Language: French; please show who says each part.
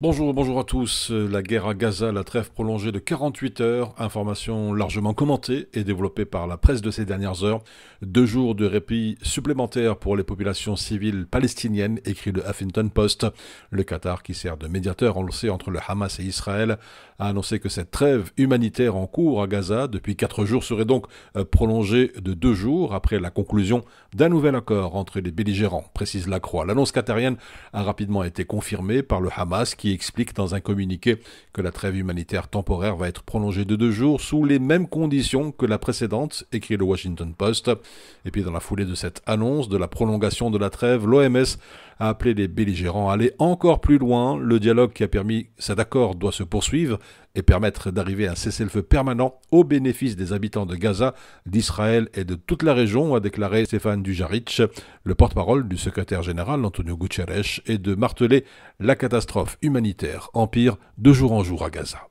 Speaker 1: Bonjour, bonjour à tous. La guerre à Gaza, la trêve prolongée de 48 heures, information largement commentée et développée par la presse de ces dernières heures. Deux jours de répit supplémentaires pour les populations civiles palestiniennes, écrit le Huffington Post. Le Qatar, qui sert de médiateur en lancé entre le Hamas et Israël, a annoncé que cette trêve humanitaire en cours à Gaza depuis quatre jours serait donc euh, prolongée de deux jours après la conclusion d'un nouvel accord entre les belligérants, précise la Croix. L'annonce qatarienne a rapidement été confirmée par le Hamas qui explique dans un communiqué que la trêve humanitaire temporaire va être prolongée de deux jours sous les mêmes conditions que la précédente, écrit le Washington Post. Et puis dans la foulée de cette annonce de la prolongation de la trêve, l'OMS a appelé les belligérants à aller encore plus loin. Le dialogue qui a permis cet accord doit se poursuivre et permettre d'arriver à un cessez-le-feu permanent au bénéfice des habitants de Gaza, d'Israël et de toute la région, a déclaré Stéphane Dujaric, le porte-parole du secrétaire général Antonio Guterres, et de marteler la catastrophe humanitaire empire de jour en jour à Gaza.